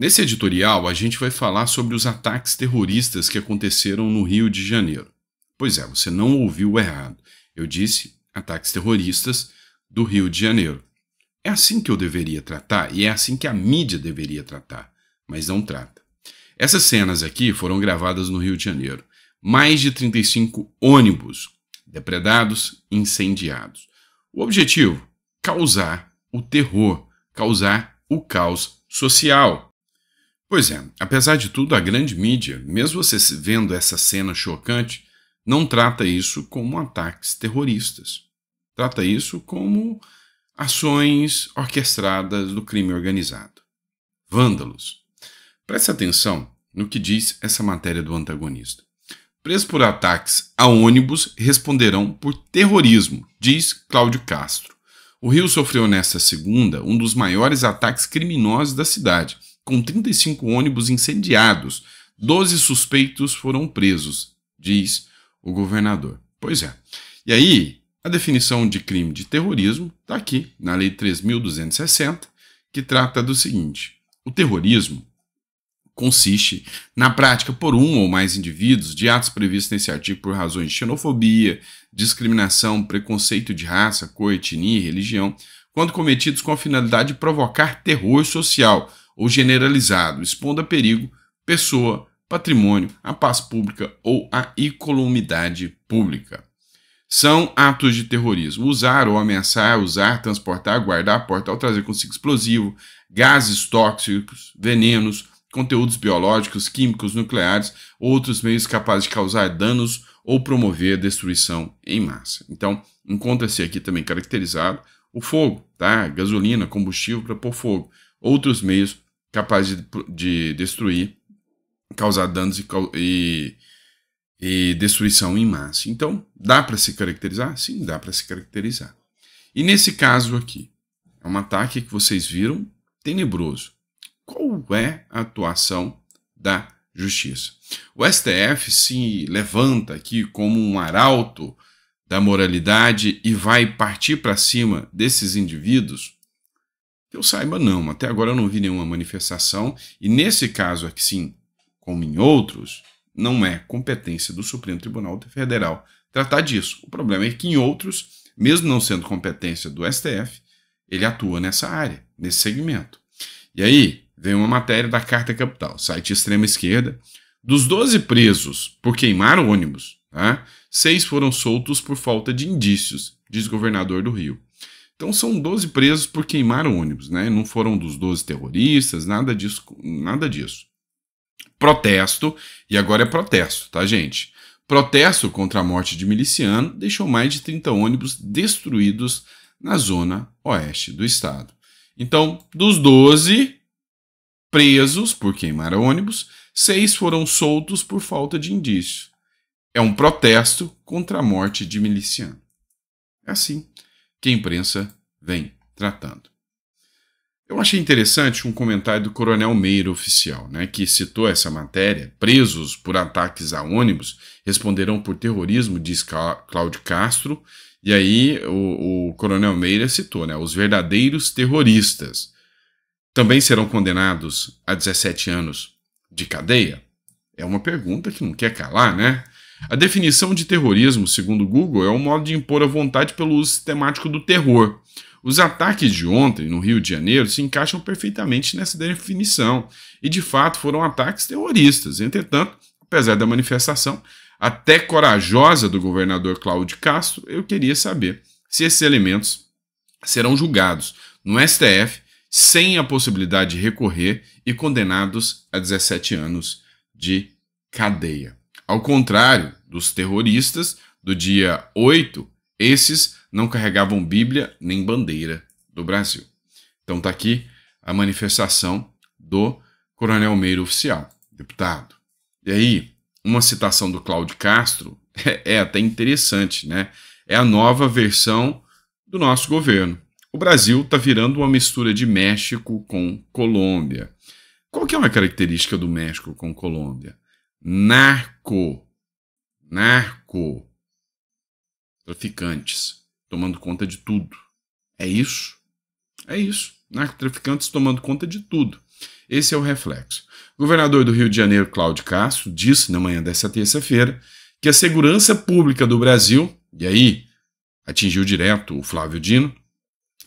Nesse editorial, a gente vai falar sobre os ataques terroristas que aconteceram no Rio de Janeiro. Pois é, você não ouviu errado. Eu disse ataques terroristas do Rio de Janeiro. É assim que eu deveria tratar e é assim que a mídia deveria tratar, mas não trata. Essas cenas aqui foram gravadas no Rio de Janeiro. Mais de 35 ônibus depredados, incendiados. O objetivo: causar o terror, causar o caos social. Pois é, apesar de tudo, a grande mídia, mesmo você vendo essa cena chocante, não trata isso como ataques terroristas. Trata isso como ações orquestradas do crime organizado. Vândalos. Preste atenção no que diz essa matéria do antagonista. Presos por ataques a ônibus responderão por terrorismo, diz Cláudio Castro. O Rio sofreu nesta segunda um dos maiores ataques criminosos da cidade com 35 ônibus incendiados. 12 suspeitos foram presos, diz o governador. Pois é. E aí, a definição de crime de terrorismo está aqui, na Lei 3.260, que trata do seguinte: o terrorismo consiste na prática por um ou mais indivíduos de atos previstos nesse artigo por razões de xenofobia, discriminação, preconceito de raça, cor, etnia e religião, quando cometidos com a finalidade de provocar terror social ou generalizado, expondo a perigo pessoa, patrimônio, a paz pública ou a incolumidade pública. São atos de terrorismo. Usar ou ameaçar, usar, transportar, guardar, portar ou trazer consigo explosivo, gases tóxicos, venenos, conteúdos biológicos, químicos, nucleares, outros meios capazes de causar danos ou promover destruição em massa. Então, encontra-se aqui também caracterizado o fogo, tá? Gasolina, combustível para pôr fogo, outros meios capaz de, de destruir, causar danos e, e, e destruição em massa. Então, dá para se caracterizar? Sim, dá para se caracterizar. E nesse caso aqui, é um ataque que vocês viram tenebroso. Qual é a atuação da justiça? O STF se levanta aqui como um arauto da moralidade e vai partir para cima desses indivíduos que eu saiba, não. Até agora eu não vi nenhuma manifestação, e nesse caso aqui sim, como em outros, não é competência do Supremo Tribunal Federal tratar disso. O problema é que em outros, mesmo não sendo competência do STF, ele atua nessa área, nesse segmento. E aí vem uma matéria da Carta Capital, site extrema esquerda. Dos 12 presos por queimar ônibus, tá? seis foram soltos por falta de indícios, diz o governador do Rio. Então são 12 presos por queimar o ônibus, né? Não foram dos 12 terroristas, nada disso, nada disso. Protesto, e agora é protesto, tá, gente? Protesto contra a morte de miliciano deixou mais de 30 ônibus destruídos na zona oeste do estado. Então, dos 12 presos por queimar ônibus, seis foram soltos por falta de indício. É um protesto contra a morte de miliciano. É assim que a imprensa vem tratando. Eu achei interessante um comentário do Coronel Meira oficial, né, que citou essa matéria. Presos por ataques a ônibus responderão por terrorismo, diz Cláudio Castro. E aí o, o Coronel Meira citou, né, os verdadeiros terroristas também serão condenados a 17 anos de cadeia? É uma pergunta que não quer calar, né? A definição de terrorismo, segundo o Google, é um modo de impor a vontade pelo uso sistemático do terror. Os ataques de ontem no Rio de Janeiro se encaixam perfeitamente nessa definição e, de fato, foram ataques terroristas. Entretanto, apesar da manifestação até corajosa do governador Cláudio Castro, eu queria saber se esses elementos serão julgados no STF sem a possibilidade de recorrer e condenados a 17 anos de cadeia. Ao contrário dos terroristas do dia 8, esses não carregavam Bíblia nem bandeira do Brasil. Então tá aqui a manifestação do Coronel Meira oficial, deputado. E aí, uma citação do Cláudio Castro é, é até interessante, né? É a nova versão do nosso governo. O Brasil está virando uma mistura de México com Colômbia. Qual que é uma característica do México com Colômbia? narco, narco, traficantes tomando conta de tudo. É isso? É isso. Narcotraficantes tomando conta de tudo. Esse é o reflexo. governador do Rio de Janeiro, Cláudio Castro, disse na manhã desta terça-feira que a segurança pública do Brasil, e aí atingiu direto o Flávio Dino,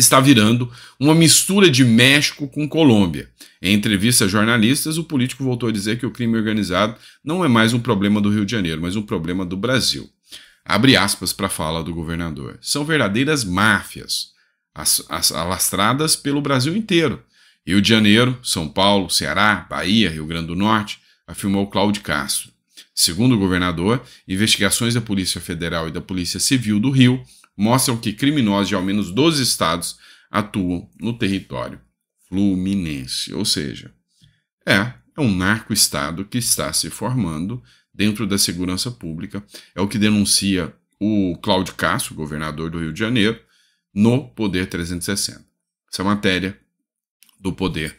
está virando uma mistura de México com Colômbia. Em entrevista a jornalistas, o político voltou a dizer que o crime organizado não é mais um problema do Rio de Janeiro, mas um problema do Brasil. Abre aspas para a fala do governador. São verdadeiras máfias, alastradas pelo Brasil inteiro. Rio de Janeiro, São Paulo, Ceará, Bahia, Rio Grande do Norte, afirmou Cláudio Castro. Segundo o governador, investigações da Polícia Federal e da Polícia Civil do Rio mostram que criminosos de ao menos 12 estados atuam no território fluminense. Ou seja, é, é um narco-estado que está se formando dentro da segurança pública. É o que denuncia o Cláudio Castro, governador do Rio de Janeiro, no Poder 360. Essa é matéria do Poder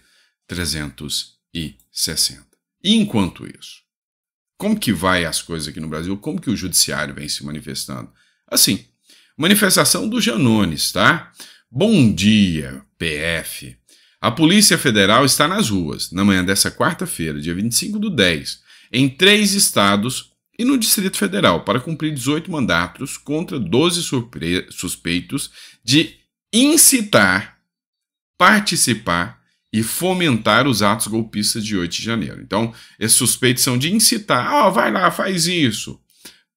360. E enquanto isso, como que vai as coisas aqui no Brasil? Como que o judiciário vem se manifestando? Assim, Manifestação do Janones, tá? Bom dia, PF. A Polícia Federal está nas ruas, na manhã dessa quarta-feira, dia 25 do 10, em três estados e no Distrito Federal, para cumprir 18 mandatos contra 12 suspeitos de incitar, participar e fomentar os atos golpistas de 8 de janeiro. Então, esses suspeitos são de incitar, ó, oh, vai lá, faz isso,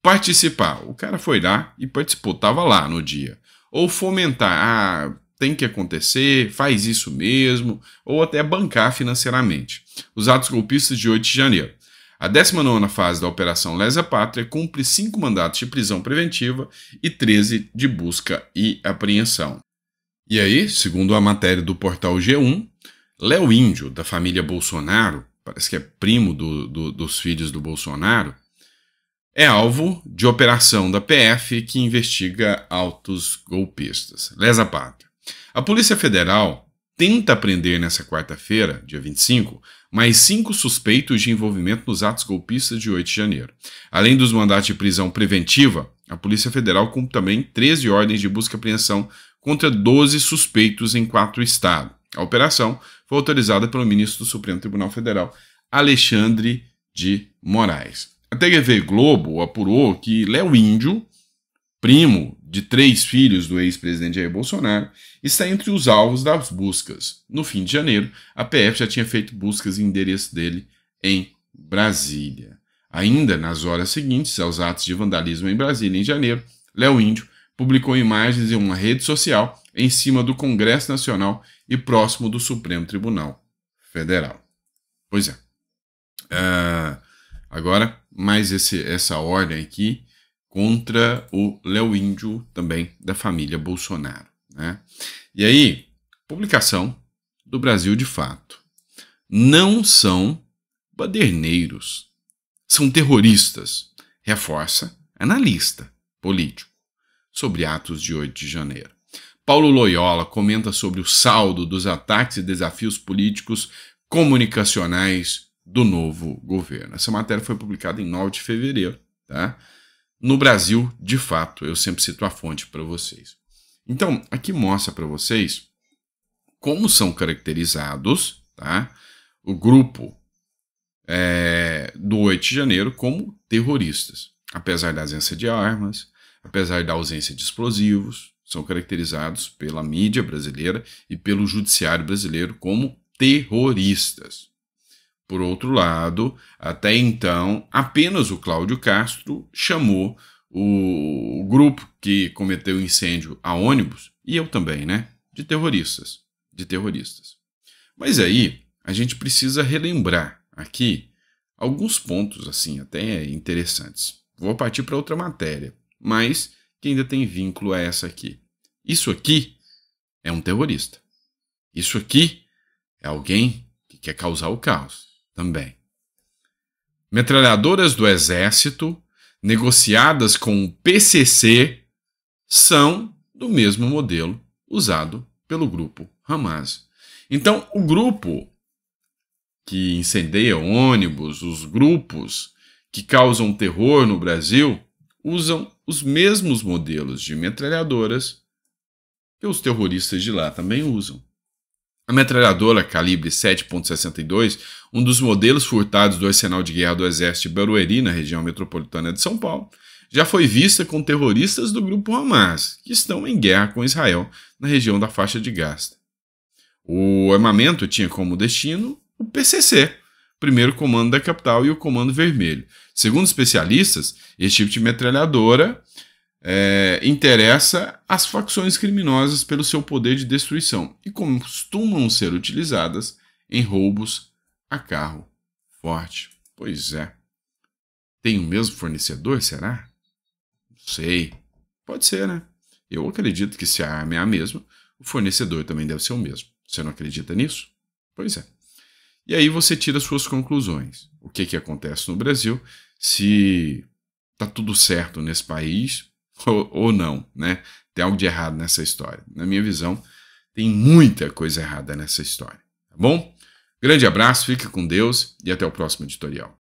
Participar. O cara foi lá e participou, estava lá no dia. Ou fomentar. Ah, tem que acontecer, faz isso mesmo. Ou até bancar financeiramente. Os atos golpistas de 8 de janeiro. A 19 fase da Operação Lesa Pátria cumpre cinco mandatos de prisão preventiva e 13 de busca e apreensão. E aí, segundo a matéria do portal G1, Léo Índio, da família Bolsonaro, parece que é primo do, do, dos filhos do Bolsonaro, é alvo de operação da PF que investiga autos golpistas. Lesa pátria. A Polícia Federal tenta prender nesta quarta-feira, dia 25, mais cinco suspeitos de envolvimento nos atos golpistas de 8 de janeiro. Além dos mandatos de prisão preventiva, a Polícia Federal cumpre também 13 ordens de busca e apreensão contra 12 suspeitos em quatro estados. A operação foi autorizada pelo ministro do Supremo Tribunal Federal, Alexandre de Moraes. A TV Globo apurou que Léo Índio, primo de três filhos do ex-presidente Jair Bolsonaro, está entre os alvos das buscas. No fim de janeiro, a PF já tinha feito buscas em endereço dele em Brasília. Ainda nas horas seguintes aos atos de vandalismo em Brasília, em janeiro, Léo Índio publicou imagens em uma rede social em cima do Congresso Nacional e próximo do Supremo Tribunal Federal. Pois é. Uh, agora, mais esse, essa ordem aqui contra o Léo Índio, também da família Bolsonaro. Né? E aí, publicação do Brasil de Fato. Não são baderneiros, são terroristas, reforça analista político sobre atos de 8 de janeiro. Paulo Loyola comenta sobre o saldo dos ataques e desafios políticos comunicacionais do novo governo. Essa matéria foi publicada em 9 de fevereiro, tá? No Brasil, de fato, eu sempre cito a fonte para vocês. Então, aqui mostra para vocês como são caracterizados, tá? O grupo é, do 8 de janeiro como terroristas, apesar da ausência de armas, apesar da ausência de explosivos, são caracterizados pela mídia brasileira e pelo judiciário brasileiro como terroristas. Por outro lado, até então, apenas o Cláudio Castro chamou o grupo que cometeu o incêndio a ônibus, e eu também, né? De terroristas. De terroristas. Mas aí, a gente precisa relembrar aqui alguns pontos, assim, até interessantes. Vou partir para outra matéria, mas que ainda tem vínculo a essa aqui. Isso aqui é um terrorista. Isso aqui é alguém que quer causar o caos também. Metralhadoras do Exército, negociadas com o PCC, são do mesmo modelo usado pelo grupo Hamas. Então, o grupo que incendeia ônibus, os grupos que causam terror no Brasil, usam os mesmos modelos de metralhadoras que os terroristas de lá também usam. A metralhadora calibre 7.62, um dos modelos furtados do arsenal de guerra do Exército de Barueri, na região metropolitana de São Paulo, já foi vista com terroristas do grupo Hamas, que estão em guerra com Israel na região da faixa de Gaza. O armamento tinha como destino o PCC, primeiro comando da capital e o comando vermelho. Segundo especialistas, esse tipo de metralhadora é, interessa às facções criminosas pelo seu poder de destruição e costumam ser utilizadas em roubos a carro forte. Pois é. Tem o mesmo fornecedor, será? Não sei. Pode ser, né? Eu acredito que se a arma é a mesma, o fornecedor também deve ser o mesmo. Você não acredita nisso? Pois é. E aí você tira suas conclusões. O que, que acontece no Brasil? Se está tudo certo nesse país, ou, ou não, né? Tem algo de errado nessa história. Na minha visão, tem muita coisa errada nessa história, tá bom? Grande abraço, fique com Deus e até o próximo editorial.